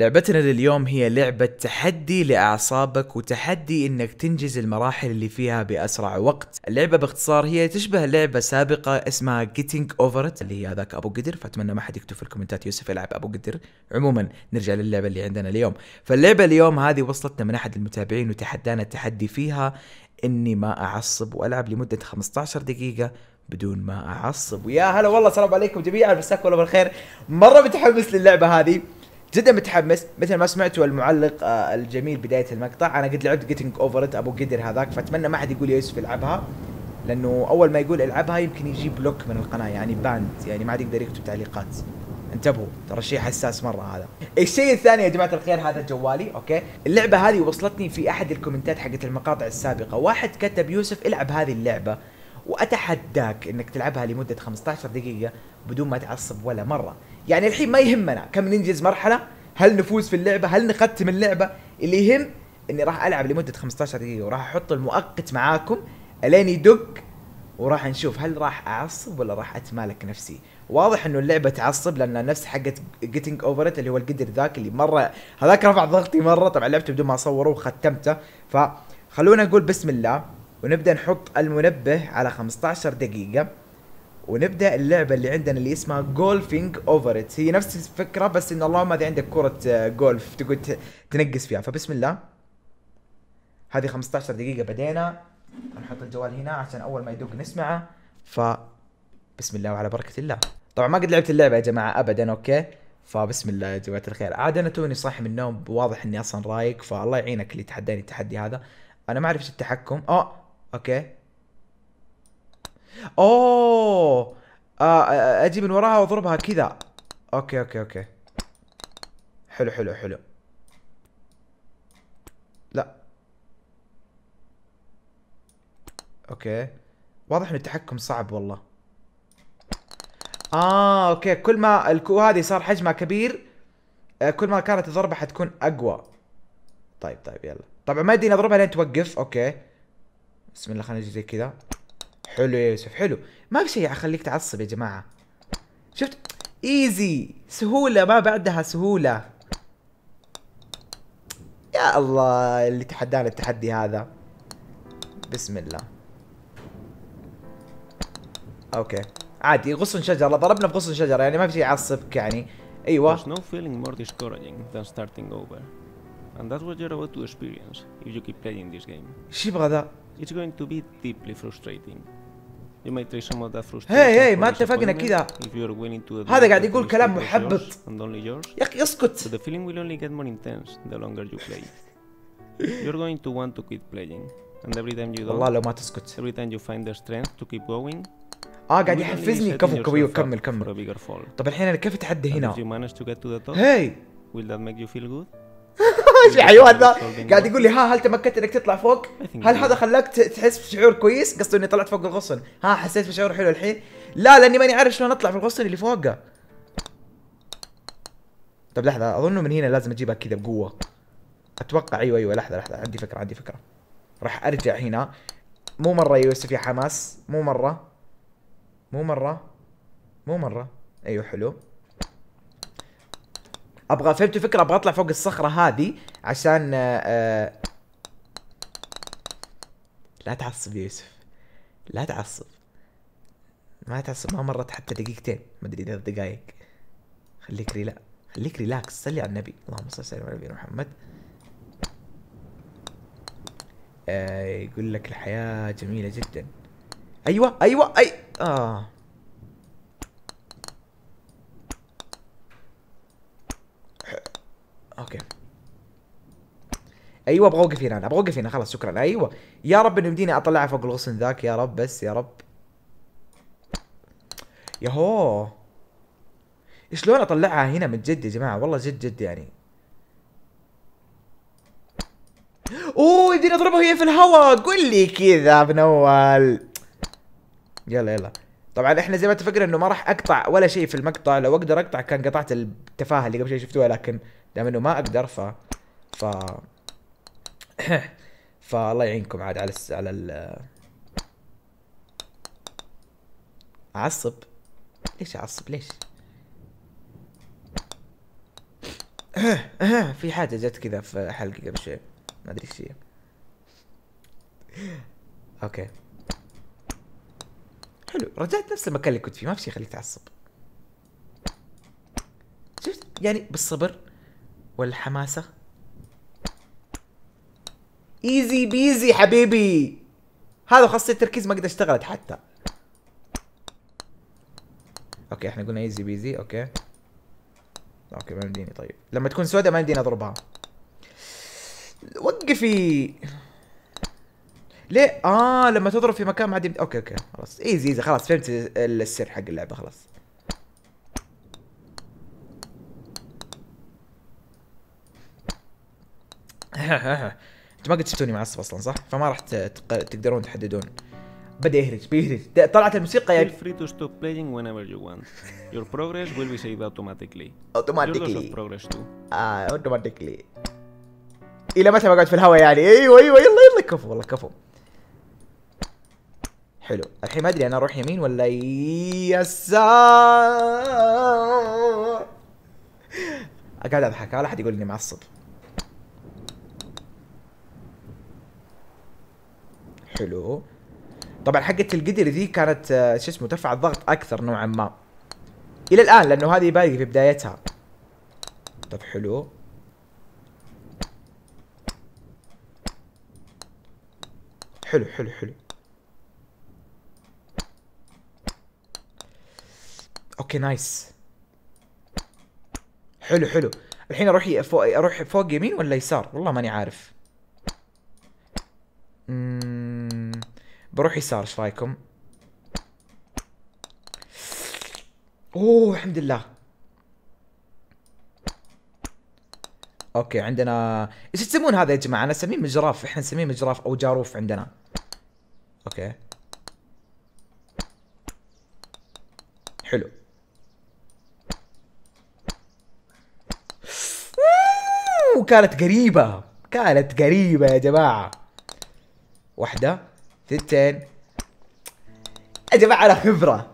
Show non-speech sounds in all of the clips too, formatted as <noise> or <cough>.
لعبتنا لليوم هي لعبة تحدي لأعصابك وتحدي إنك تنجز المراحل اللي فيها بأسرع وقت اللعبة باختصار هي تشبه لعبة سابقة اسمها Getting Over It اللي هي هذاك أبو قدر فأتمنى ما حد يكتب في الكومنتات يوسف العب أبو قدر عموما نرجع للعبة اللي عندنا اليوم فاللعبة اليوم هذه وصلتنا من أحد المتابعين وتحدانا التحدي فيها إني ما أعصب وألعب لمدة 15 دقيقة بدون ما أعصب ويا هلا والله السلام عليكم جميعا مساكم الله بالخير مرة متحمس للعبة هذه جدا متحمس مثل ما سمعتوا المعلق آه الجميل بدايه المقطع انا قد لعبت جيتنج اوفر ات ابو قدر هذاك فاتمنى ما حد يقول يوسف العبها لانه اول ما يقول العبها يمكن يجي بلوك من القناه يعني باند يعني ما عاد يقدر يكتب تعليقات انتبهوا ترى شيء حساس مره هذا الشيء الثاني يا جماعه الخير هذا جوالي اوكي اللعبه هذه وصلتني في احد الكومنتات حقت المقاطع السابقه واحد كتب يوسف العب هذه اللعبه واتحداك انك تلعبها لمده 15 دقيقه بدون ما تعصب ولا مره يعني الحين ما يهمنا كم ننجز مرحله هل نفوز في اللعبه هل نختم اللعبه اللي يهم اني راح العب لمده 15 دقيقه وراح احط المؤقت معاكم الين يدق وراح نشوف هل راح اعصب ولا راح اتمالك نفسي واضح انه اللعبه تعصب لان نفس حقت جيتنج اوفر اللي هو القدر ذاك اللي مره هذاك رفع ضغطي مره طبعا لعبته بدون ما اصوره وختمته فخلونا نقول بسم الله ونبدا نحط المنبه على 15 دقيقه ونبدا اللعبه اللي عندنا اللي اسمها جولفينج اوفر ات هي نفس الفكره بس ان اللهم هذه عندك كره جولف آه، تقعد تنقص فيها فبسم الله هذه 15 دقيقه بدينا نحط الجوال هنا عشان اول ما يدق نسمعه ف بسم الله وعلى بركه الله طبعا ما قد لعبت اللعبه يا جماعه ابدا اوكي فبسم الله يا جماعه الخير عاد انا توني صاحي من النوم واضح اني اصلا رايق فالله يعينك اللي تحداني التحدي هذا انا ما اعرف التحكم اه اوكي اوه آه،, آه اجي من وراها واضربها كذا اوكي اوكي اوكي حلو حلو حلو لا اوكي واضح ان التحكم صعب والله اه اوكي كل ما الكو هذه صار حجمها كبير آه، كل ما كانت الضربه حتكون اقوى طيب طيب يلا طبعا ما يديني اضربها لين توقف اوكي بسم الله خلينا نجي زي كذا حلو يا يوسف حلو ما في شيء اخليك تعصب يا جماعه شفت ايزي سهوله ما بعدها سهوله يا الله اللي تحدانا التحدي هذا بسم الله اوكي عادي غصن شجره ضربنا بغصن شجره يعني ما في شيء يعصبك يعني ايوه There's no feeling more discouraging than starting over and that's what you're about to experience if you keep playing this game ايش يبغى ذا it's going to be deeply frustrating. You might try some of that frustration. Hey hey ما اتفقنا كده. If you're willing to هذا قاعد يقول كلام محبط. And only yours. يا اخي اسكت. So the feeling will only get more intense the longer you play. <laughs> you're going to want to quit playing. And every time you don't. والله لو ما تسكت. Every time you find the strength to keep going. اه قاعد يحفزني كفو كفو كمل كمل. طب الحين انا كيف اتعدى هنا؟ Hey. Will that make you feel good? <laughs> ايش الحيوان ذا قاعد يقول لي ها هل تمكنت انك تطلع فوق هل هذا خلاك تحس بشعور كويس قصده اني طلعت فوق الغصن ها حسيت بشعور حلو الحين لا لاني ماني عارف شلون اطلع في الغصن اللي فوقه طب لحظه اظن من هنا لازم اجيبها كذا بقوه اتوقع ايوه ايوه لحظه لحظه عندي فكره عندي فكره راح ارجع هنا مو مره يوسف يا حماس مو مره مو مره مو مره ايوه حلو ابغى فهمت الفكره ابغى اطلع فوق الصخره هذه عشان آه، آه، لا تعصب يا يوسف لا تعصب ما تعصب ما مرت حتى دقيقتين ما ادري ثلاث دقائق خليك ريلا خليك ريلاكس صلي على النبي اللهم صل وسلم على نبينا محمد آه يقول لك الحياه جميله جدا ايوه ايوه اي اه ايوه ابغى اوقف هنا انا ابغى اوقف هنا خلاص شكرا ايوه يا رب انه يمديني اطلعها فوق الغصن ذاك يا رب بس يا رب يهو شلون اطلعها هنا من جد يا جماعه والله جد جد يعني اوه يمديني اضربها وهي في الهواء قول لي كذا من اول يلا يلا طبعا احنا زي ما اتفقنا انه ما راح اقطع ولا شيء في المقطع لو اقدر اقطع كان قطعت التفاهه اللي قبل شوي شفتوها لكن دام انه ما اقدر ف ف <coughs> فالله يعينكم عاد على الس... على ال اعصب ليش اعصب ليش اها في حاجة جت كذا في حلقة قبل شوي ما ادري ايش هي اوكي حلو رجعت نفس المكان اللي كنت فيه ما في شيء يخليك تعصب شفت يعني بالصبر والحماسة ايزي بيزي حبيبي هذا خاصة التركيز ما قد اشتغلت حتى اوكي احنا قلنا ايزي بيزي اوكي اوكي ما يمديني طيب لما تكون سوداء ما يمديني اضربها وقفي ليه اه لما تضرب في مكان ما عاد اوكي اوكي خلاص ايزي ايزي خلاص فهمت السر حق اللعبه خلاص <laughs> انت ما قد شفتوني معصب اصلا صح؟ فما راح تقدرون تحددون بدا يهرج بيهرج طلعت الموسيقى يعني feel free to stop playing whenever you want. Your progress will be saved automatically. Automatically. Your progress too. اه automatically. الى متى بقعد في الهواء يعني؟ ايوه ايوه يلا يلا كفو والله كفو. حلو الحين ما ادري انا اروح يمين ولا يسار قاعد اضحك احد يقول اني معصب حلو طبعا حقة القدر ذي كانت آه، شو اسمه ترفع الضغط اكثر نوعا ما الى الان لانه هذه باقي في بدايتها طب حلو حلو حلو حلو اوكي نايس حلو حلو الحين اروح فوق اروح فوق يمين ولا يسار والله ماني عارف امم بروح يسار ايش رايكم؟ اوه الحمد لله اوكي عندنا ايش تسمون هذا يا جماعه؟ انا اسميه مجراف احنا نسميه مجراف او جاروف عندنا اوكي حلو وكانت قريبة كانت قريبة يا جماعة واحدة ثنتين يا جماعة أنا خبرة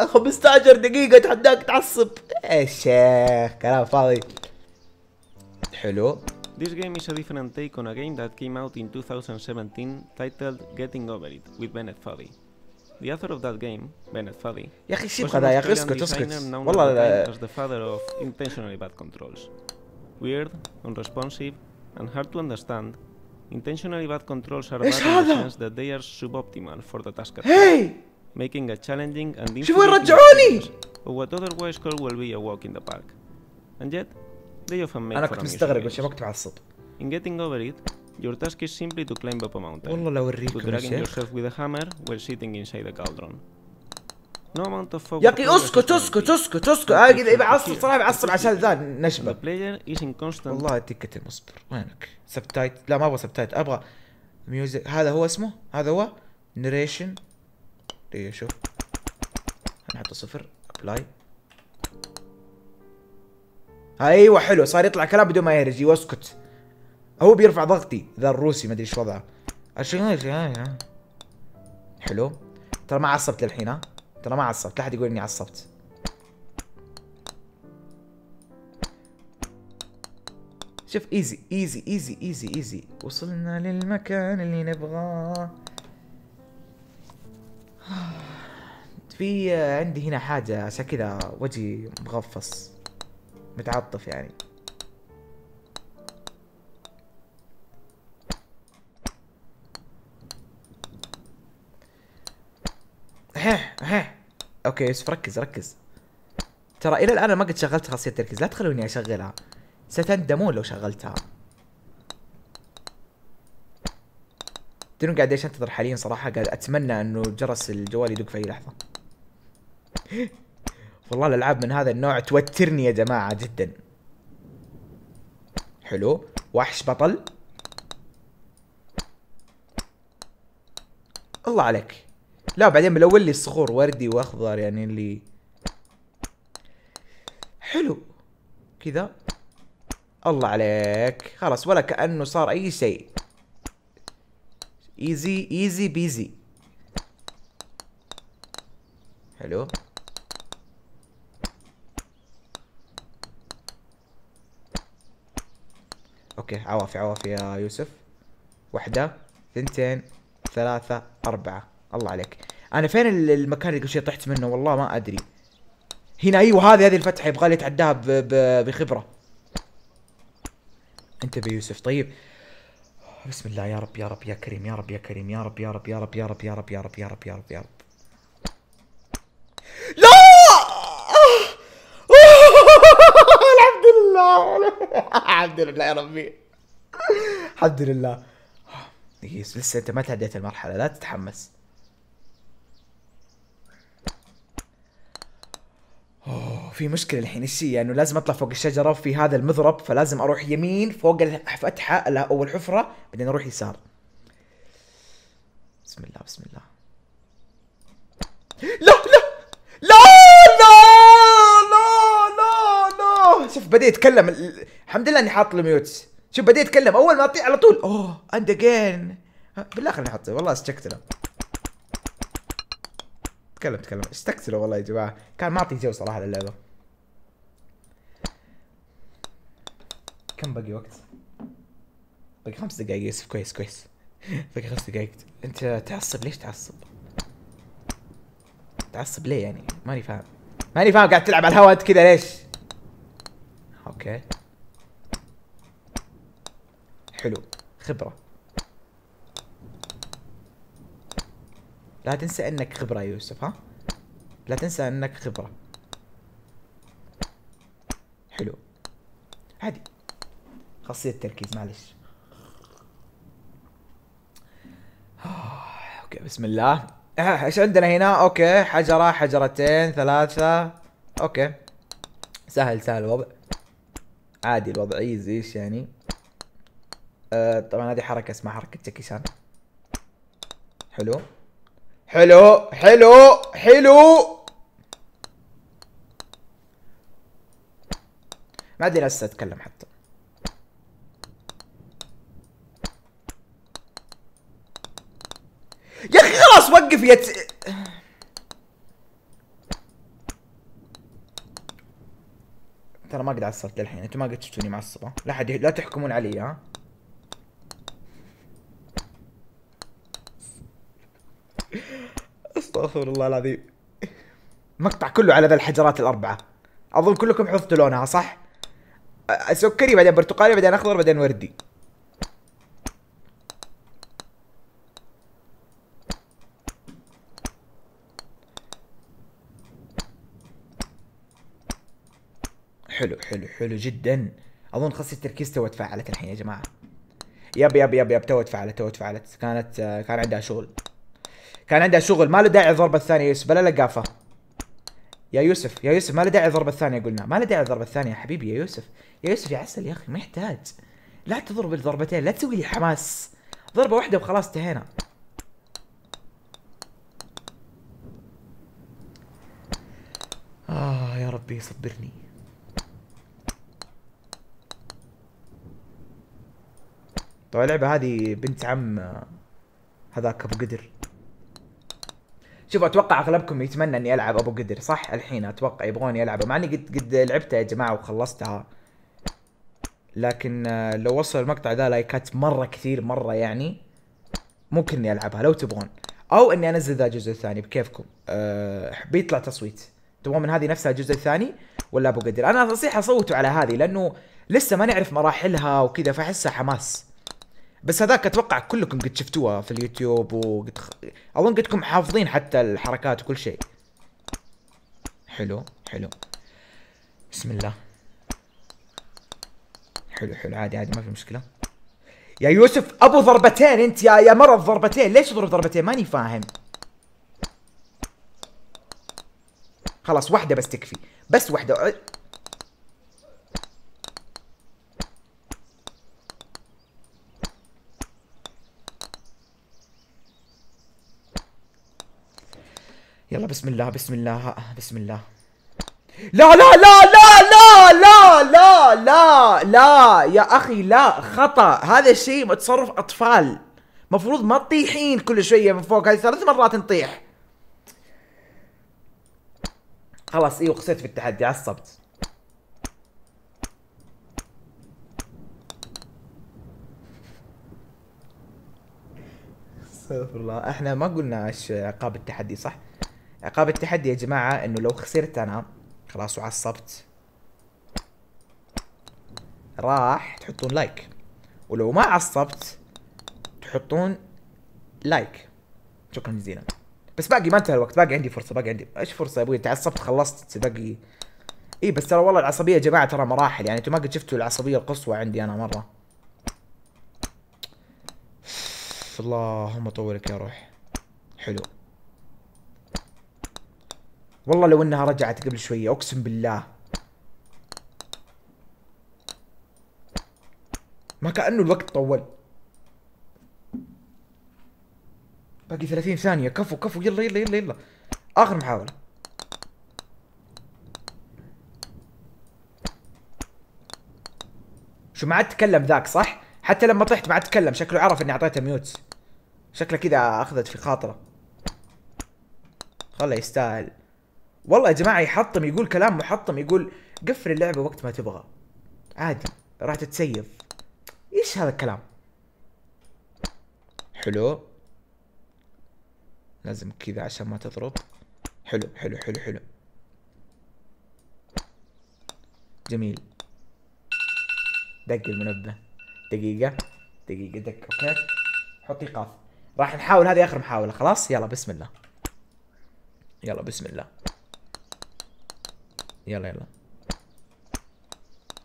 يا 15 دقيقة تحداك تعصب يا شيخ كلام فاضي حلو This game is a different take on a game that came out in 2017 titled Getting Over It with Bennett Foddy. The author of that game, Bennett Foddy, يا أخي الشيب هذا يا أخي اسكت اسكت والله as the father of intentionally bad controls. Weird, unresponsive, and hard to understand, Intentionally bad controls are bad in the sense that they are suboptimal for the task at hey! making a challenging and Ci vuoi Or what otherwise could will be a walk in the park. And yet, they often make أنا كنت مستغرب In getting over it, your task is simply to climb up a mountain. to dragging ¿eh? yourself with a hammer while sitting inside a cauldron. نوما طفوا يا اخي اسكت اسكت اسكت آه، اسكت انا بعصب صراحه بعصب عشان ذا نشبه بلاير يشن كونستنت والله تكت المصدر وينك سبتايت لا ما ابغى سبتايت ابغى ميوزك هذا هو اسمه هذا هو نريشن اي شوف نحطه صفر ابلاي آه، ايوه حلو صار يطلع كلام بدون ما يهرج واسكت هو بيرفع ضغطي ذا الروسي ما ادري ايش وضعه حلو ترى ما عصبت للحين ها ما عصبت لا حد يقول اني عصبت شوف ايزي ايزي ايزي ايزي ايزي وصلنا للمكان اللي نبغاه <sighs> في عندي هنا حاجة عشان كذا وجهي مغفص متعطف يعني اوكي يوسف ركز ركز ترى الى الان ما قد شغلت خاصيه التركيز لا تخلوني اشغلها ستندمون لو شغلتها تدرون قاعد ايش انتظر حاليا صراحه قاعد اتمنى انه جرس الجوال يدق في اي لحظه <laughs> والله الالعاب من هذا النوع توترني يا جماعه جدا حلو وحش بطل الله عليك لا بعدين بالاول لي الصخور وردي واخضر يعني اللي حلو كذا الله عليك خلاص ولا كانه صار اي شيء ايزي ايزي بيزي حلو اوكي عوافي عوافي يا يوسف واحدة ثنتين ثلاثة أربعة الله عليك انا فين المكان اللي كل شيء طحت منه والله ما ادري هنا ايوه هذه هذه الفتحه يبغى لي اتعداها بخبره انتبه يوسف طيب بسم الله يا رب يا رب يا كريم يا رب يا كريم يا رب يا رب يا رب يا رب يا رب يا رب يا رب يا رب يا رب لا الحمد لله الحمد لله يا ربي الحمد لله لسه انت ما تعديت المرحله لا تتحمس في مشكله الحين ايش هي؟ انه يعني لازم اطلع فوق الشجره في هذا المضرب فلازم اروح يمين فوق الفتحه او الحفره بعدين اروح يسار. بسم الله بسم الله. لا لا لا لا لا لا لا شوف بدي يتكلم الحمد لله اني حاط الميوت شوف بدي يتكلم اول ما اطيح على طول اوه اند اجين بالله خليني احطه والله له تكلم تكلم له والله يا جماعه كان ما اعطي جو صراحه للعبه كم باقي وقت؟ باقي خمس دقائق يوسف كويس كويس <laughs> باقي خمس دقائق انت تعصب ليش تعصب؟ تعصب ليه يعني؟ ماني فاهم ماني فاهم قاعد تلعب على الهواء انت كذا ليش؟ اوكي حلو خبرة لا تنسى انك خبرة يا يوسف ها؟ لا تنسى انك خبرة حلو عادي خاصيه التركيز معلش <sighs> اوكي بسم الله آه، ايش عندنا هنا اوكي حجره حجرتين ثلاثه اوكي سهل سهل الوضع عادي الوضع ايزي ايش يعني آه طبعا هذه حركه اسمها حركه تكيسان حلو حلو حلو حلو ما ادري لسه اتكلم حتى خلاص وقف يا ترى ما قد عصبت للحين انتم ما قد شفتوني معصبه لا حد لا تحكمون علي ها استغفر الله العظيم مقطع كله على ذا الحجرات الاربعه اظن كلكم حفظتوا لونها صح سكري بعدين برتقالي بعدين اخضر بعدين وردي حلو حلو حلو جدا اظن خاصة التركيز تو تفعلت الحين يا جماعة يب يب يب يب تو تفعلت تو تفعلت كانت آه، كان عندها شغل كان عندها شغل ما له داعي الضربة الثانية يا يوسف بلا لقافة يا يوسف يا يوسف ما له داعي الضربة الثانية قلنا ما له داعي الضربة الثانية يا حبيبي يا يوسف يا يوسف يا عسل يا اخي ما يحتاج لا تضرب الضربتين لا تسوي لي حماس ضربة واحدة وخلاص انتهينا آه يا ربي صبرني طبعا اللعبه هذه بنت عم هذاك ابو قدر شوف اتوقع اغلبكم يتمنى اني العب ابو قدر صح الحين اتوقع يبغوني العبه مع اني قد قد لعبتها يا جماعه وخلصتها لكن آه، لو وصل المقطع ذا لايكات مره كثير مره يعني ممكن اني العبها لو تبغون او اني انزل ذا الجزء الثاني بكيفكم أه بيطلع تصويت تبغون من هذه نفسها الجزء الثاني ولا ابو قدر انا نصيحه صوتوا على هذه لانه لسه ما نعرف مراحلها وكذا فاحسها حماس بس هذاك اتوقع كلكم قد شفتوها في اليوتيوب وقد خ... اظن قدكم حافظين حتى الحركات وكل شيء حلو حلو بسم الله حلو حلو عادي عادي ما في مشكله يا يوسف ابو ضربتين انت يا يا مرض ضربتين ليش تضرب ضربتين ماني فاهم خلاص واحده بس تكفي بس واحده بسم الله بسم الله بسم الله لا لا لا لا لا لا لا لا لا يا اخي لا خطا هذا الشيء تصرف اطفال مفروض ما تطيحين كل شويه من فوق هذه ثلاث مرات نطيح خلاص ايوه قصيت في التحدي عصبت استغفر الله احنا ما قلنا ايش عقاب التحدي صح؟ عقاب التحدي يا جماعة انه لو خسرت انا خلاص وعصبت راح تحطون لايك ولو ما عصبت تحطون لايك شكرا جزيلا بس باقي ما انتهى الوقت باقي عندي فرصه باقي عندي ايش فرصه يا ابوي انت عصبت خلصت باقي اي بس ترى والله العصبيه يا جماعه ترى مراحل يعني انتم ما قد شفتوا العصبيه القصوى عندي انا مره اللهم طولك يا روح حلو والله لو انها رجعت قبل شويه اقسم بالله ما كانه الوقت طول باقي 30 ثانيه كفو كفو يلا يلا يلا يلا اخر محاوله شو ما عاد تكلم ذاك صح حتى لما طحت ما عاد تكلم شكله عرف اني اعطيته ميوت شكله كذا اخذت في خاطره خله يستاهل والله يا جماعه يحطم يقول كلام محطم يقول قفل اللعبه وقت ما تبغى عادي راح تتسيف ايش هذا الكلام حلو لازم كذا عشان ما تضرب حلو حلو حلو حلو جميل دق المنبه دقيقة دقيقة دق اوكي حط ايقاف راح نحاول هذه اخر محاولة خلاص يلا بسم الله يلا بسم الله يلا يلا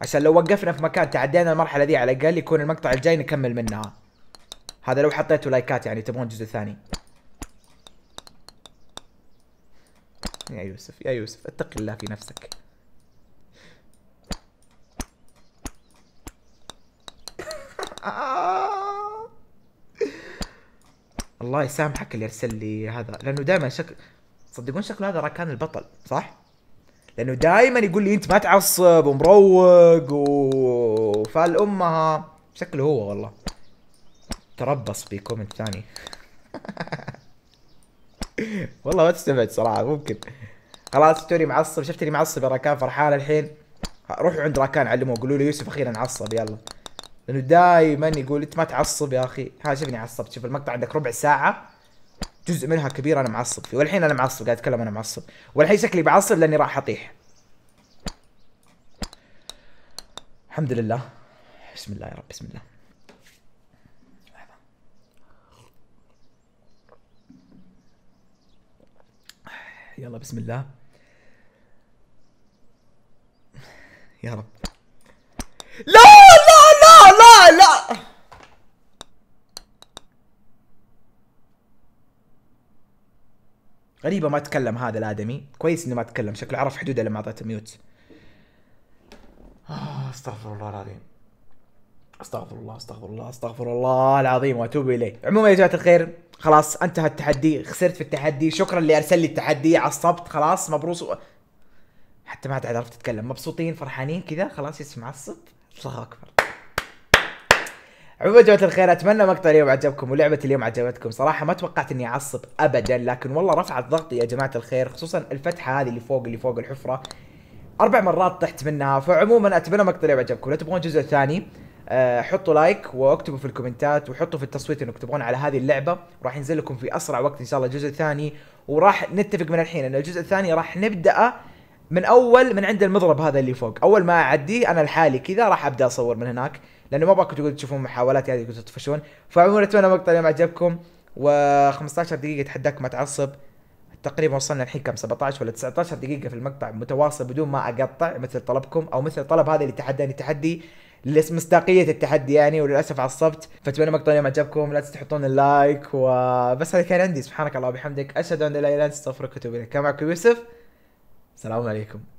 عشان لو وقفنا في مكان تعدينا المرحله دي على الاقل يكون المقطع الجاي نكمل منها هذا لو حطيتوا لايكات يعني تبغون جزء ثاني يا يوسف يا يوسف اتق الله في نفسك <laughs> الله يسامحك اللي ارسل لي هذا لانه دائما شكل تصدقون شكل هذا راكان البطل صح؟ لانه دائما يقول لي انت ما تعصب ومروق وفال امها شكله هو والله تربص في كومنت ثاني <laughs> والله ما تستبعد صراحه ممكن خلاص توري معصب شفتني معصب يا راكان فرحان الحين روحوا عند راكان علموه قولوا له يوسف اخيرا عصب يلا لانه دائما يقول انت ما تعصب يا اخي ها شفني عصبت شوف المقطع عندك ربع ساعه جزء منها كبير انا معصب فيه والحين انا معصب قاعد اتكلم انا معصب والحين شكلي بعصب لاني راح اطيح الحمد لله بسم الله يا رب بسم الله يلا بسم الله يا رب لا لا لا لا لا غريبه ما تكلم هذا الادمي كويس انه ما تكلم شكله عرف حدوده لما اعطيته ميوت آه، استغفر الله العظيم استغفر الله استغفر الله استغفر الله العظيم واتوب اليه عموما يا جماعه الخير خلاص انتهى التحدي خسرت في التحدي شكرا اللي ارسل لي التحدي عصبت خلاص مبروس و... حتى ما عاد عرفت اتكلم مبسوطين فرحانين كذا خلاص يس معصب الله اكبر عموما يا جماعه الخير اتمنى مقطع اليوم عجبكم ولعبه اليوم عجبتكم صراحه ما توقعت اني اعصب ابدا لكن والله رفعت ضغطي يا جماعه الخير خصوصا الفتحه هذه اللي فوق اللي فوق الحفره اربع مرات طحت منها فعموما اتمنى مقطع اليوم عجبكم لو تبغون جزء ثاني آه، حطوا لايك واكتبوا في الكومنتات وحطوا في التصويت انكم تبغون على هذه اللعبه راح ينزل لكم في اسرع وقت ان شاء الله جزء ثاني وراح نتفق من الحين ان الجزء الثاني راح نبدأ من اول من عند المضرب هذا اللي فوق اول ما اعديه انا لحالي كذا راح ابدا اصور من هناك لانه ما باكم تقول تشوفون محاولاتي هذه كنتوا تطفشون فعموما اتمنى مقطع اليوم عجبكم و15 دقيقه تحداك ما تعصب تقريبا وصلنا الحين كم 17 ولا 19 دقيقه في المقطع متواصل بدون ما اقطع مثل طلبكم او مثل طلب هذا اللي تحداني تحدي مصداقيه التحدي يعني وللاسف عصبت فاتمنى مقطع اليوم عجبكم لا تنسوا تحطون اللايك وبس هذا كان عندي سبحانك الله وبحمدك اشهد ان لا اله الا انت استغفرك واتوب اليك كان معكم يوسف السلام عليكم